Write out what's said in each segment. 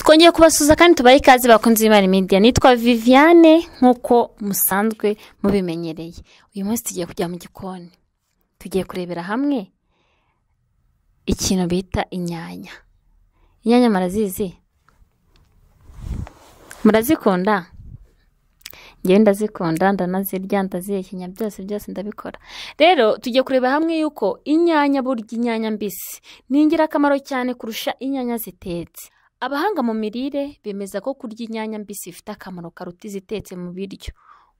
twongeye kubasuhuza kandi tubaye ikaze bakunze imari media nitwa viviane nk'uko musanzwe mubimenyereye uyu munsi tugiye kujya mu gikoni tugiye kurebera hamwe ikintu bita inyanya inyanya murazizi murazikunda ngewe ndazikunda ndanazirya ndazihekenya byose byose ndabikora rero tujye kureba hamwe yuko inyanya burya inyanya mbisi ni ingirakamaro cyane kurusha inyanya zitetse Abahanga mu mirire bemeza ko kurya inyanya mbisi bifite akamaro karuta izitetse mu biryo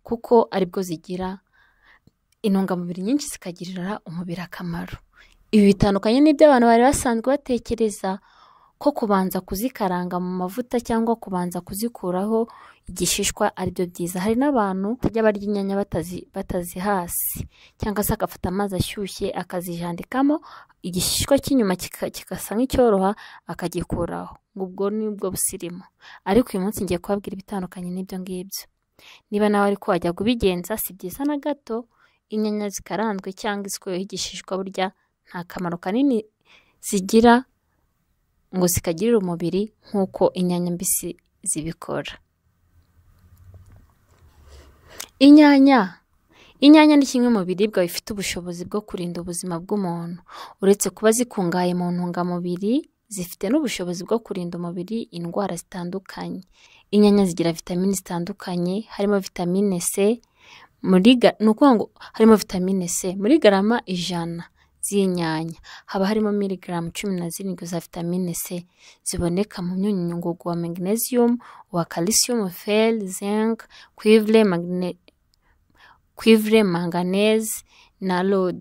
kuko aribwo zigira intungamubiri nyinshi zikagirira umubiri akamaro. Ibi bitandukanye n'ibyo abantu bari basanzwe batekereza ko kubanza kuzikaranga mu mavuta cyangwa kubanza kuzikuraho igishishwa ari byo byiza hari n'abantu bajya barya inyanya hasi cyangwa se agafata amazi ashyushye akazijandikamo igishishwa cy'inyuma kigasa nk'icyoroha akagikuraho ubwo ni ubwo busirimu ariko uyu munsi ngiye kubabwira ibitandukanye n'ibyo ngibyo niba nawe ariko wajya kubigenza si byiza na gato inyanya zikaranzwe cyangwa izikuyeho igishishwa burya nta kamaro kanini zigira ngo zikagirire umubiri nk'uko inyanya mbisi zibikora inyanya inyanya ni kimwe mu biribwa bifite ubushobozi bwo kurinda ubuzima bw'umuntu uretse kuba zikungahaye mu ntungamubiri zifite n'ubushobozi bwo kurinda umubiri indwara zitandukanye inyanya zigira vitamine zitandukanye harimo vitamine c muri harimo vitamine c muri garama ijana z'inyanya haba harimo miligaramu cumi na zirindwi za vitamine c ziboneka mu myunyu ngugu wa magnesium wa calcium fer zinc quivre magne cuivre manganese na rod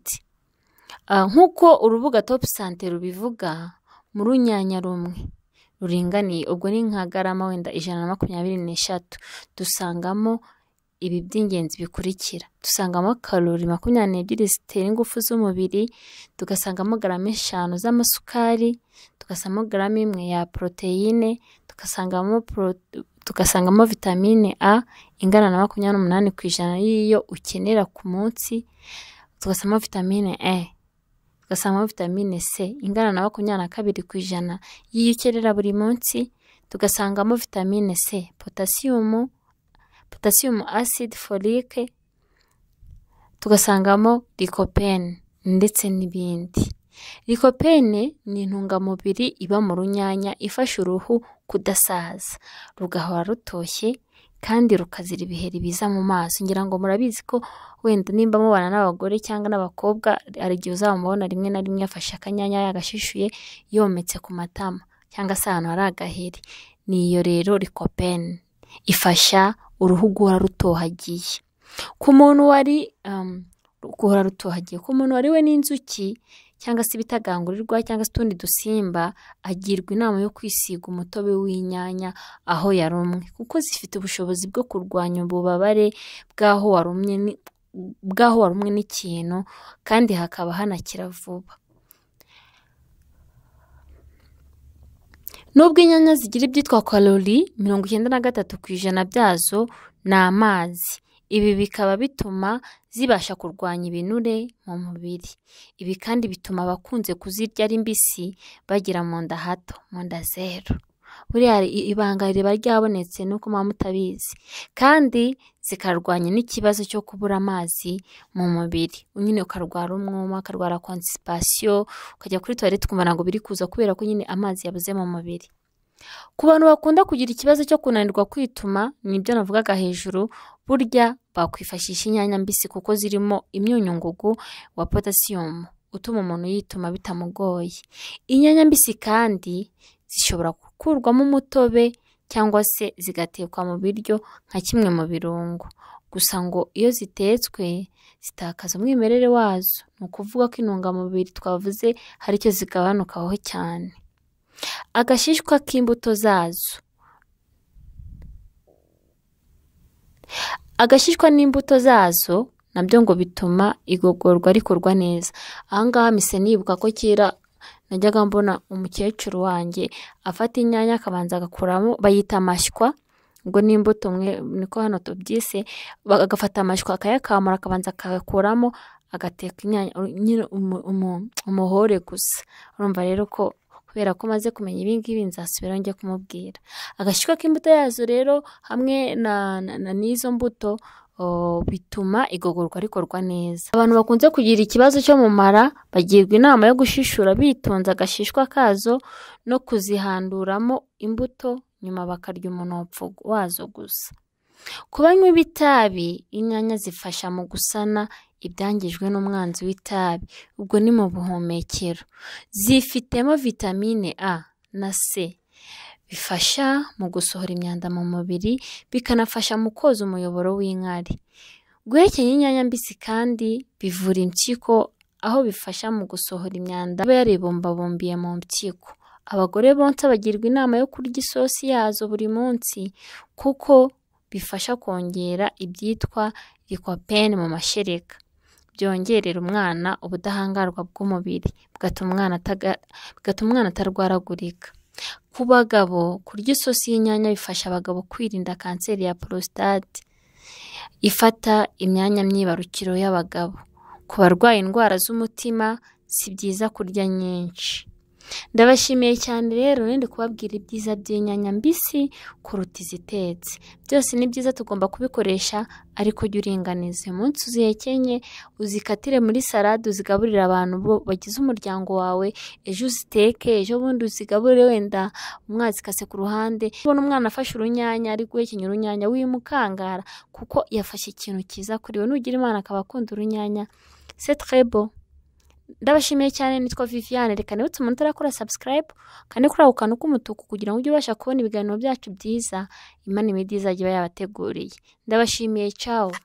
ah, nk'uko urubuga top sante rubivuga mu runyanya rumwe ruringaniye ubwo ni nka garama wenda ijana na makumyabiri n'eshatu dusangamo ibi by'ingenzi bikurikira dusangamo karori makumyabiri n'ebyiri zitera ingufu z'umubiri tugasangamo garama eshanu z'amasukari tugasangamo garama imwe ya poroteyine tugasangamo tugasangamo vitamine a ingana na makumyabiri n'umunani ku ijana y'iyo ukenera ku munsi tugasangamo vitamine e tugasangamo vitamine c ingana na makumyabiri na kabiri ku ijana y'iyo ukenera buri munsi tugasangamo vitamine c potasiyumu potasiyomu asidi folike tugasangamo rikopeni ndetse n'ibindi rikopeni ni intungamubiri iba mu runyanya ifasha uruhu kudasaza rugahora rutoshye kandi rukazira ibiheri biza mu maso ngira ngo murabizi ko wenda nimba mubana n'abagore cyangwa n'abakobwa hari igihe uzamubona rimwe na rimwe yafashe akanyanya yagashishuye yometse ku matama cyangwa se ahantu hari agaheri ni iyo rero rikopeni ifasha uruhu guhora rutohagiye ku muntu wari um, guhora rutohagiye ku muntu wariwe n'inzuki cyangwa se ibitagangurirwa cyangwa se utundi dusimba agirwa inama yo kwisiga umutobe w'inyanya aho yarumwe kuko zifite ubushobozi bwo kurwanya ububabare bw'aho warumwe n'ikintu kandi hakaba hanakira vuba nubwo inyanya zigira ibyitwa karori mirongo icyenda na gatatu ku ijana byazo ni amazi ibi bikaba bituma zibasha kurwanya ibinure mu mubiri ibi kandi bituma abakunze kuzirya ari mbisi bagira mu nda hato mu nda zeru buriya ibanga riba ryabonetse nuko muba mutabizi kandi zikarwanya n'ikibazo cyo kubura amazi mu mubiri nyine ukarwara umwuma ukarwara konsipasiyo ukajya kuri tuwarete ukumva ntabwo biri kuza kubera ko nyine amazi yabuze mu mubiri ku bantu bakunda kugira ikibazo cyo kunanirwa kwituma nibyo navugaga hejuru burya bakwifashisha inyanya mbisi kuko zirimo imyunyu wa potasiyumu utuma umuntu yituma bitamugoye inyanya mbisi kandi zishobora gukurwamo umutobe cyangwa se zigatekwa mu biryo nka kimwe mu birungo gusa ngo iyo zitetswe zitakaza umwimerere wazo ni ukuvuga ko intungamubiri twavuze hari icyo zigabanukaho cyane agashishwa k'imbuto zazo agashishwa n'imbuto zazo nabyo ngo bituma igogorwa rikorwa neza ahangaha mise nibuka ko kera najyaga mbona umukecuru wanjye afata inyanya akabanza agakuramo bayita amashywa ubwo ni imbuto umwe niko hano tubyise agafata amashywa akayakamura akabanza akagakuramo agateka inyanya umuhore gusa urumva rero ko kubera ko maze kumenya ibingibi nzasubira njye kumubwira agashyika k'imbuto yazo rero hamwe na n'izo mbuto Oh, bituma igogorwa rikorwa neza abantu bakunze kugira ikibazo cyo mu mara bagirwa inama yo gushishura bitonze agashishwa kazo no kuzihanduramo imbuto nyuma bakarya umunopfo wazo gusa ku banywa b'itabi inyanya zifasha mu gusana ibyangijwe n'umwanzi w'itabi ubwo ni mu buhumekero zifitemo vitamine a na c bifasha mu gusohora imyanda mu mubiri bikanafasha mu koza umuyoboro w'inkari guhekenya inyanya mbisi kandi bivura impyiko aho bifasha mu gusohora imyanda iba yaribumbabumbiye mu mpyiko abagore bonsa bagirwa inama yo kurya isosi yazo buri munsi kuko bifasha kongera ibyitwa rikopene mu mashereka byongerera umwana ubudahangarwa bw'umubiri bigatuma umwana atarwaragurika Ku bagabo kurya isosi y'inyanya bifasha abagabo kwirinda kanseri ya prostate, ifata imyanya myibarukiro y'abagabo, ku barwaye indwara z'umutima si byiza kurya nyinshi. ndabashimiye cyane rero rero kubabwira ibyiza by'inyanya mbisi kuruta izitetse byose ni byiza tugomba kubikoresha ariko jya uringaniza uyu munsi uzihekenye uzikatire muri salade uzigaburire abantu bagize umuryango wawe ejo uziteke ejo bundi uzigaburire wenda umwazi zikase ku ruhande ubona umwana afashe urunyanya ari guhekenya urunyanya wimukangara kuko yafashe ikintu cyiza kuri we nugira imana akaba akunda urunyanya c'est très beau ndabashimiye cyane nitwa viviane reka nibutse umuntu utarakora sabusikarayibu kandi kuri ako kantu k'umutuku kugira ngo ujye ubasha kubona ibiganiro byacu byiza imana imidizajya iba yabateguriye ndabashimiye cyawo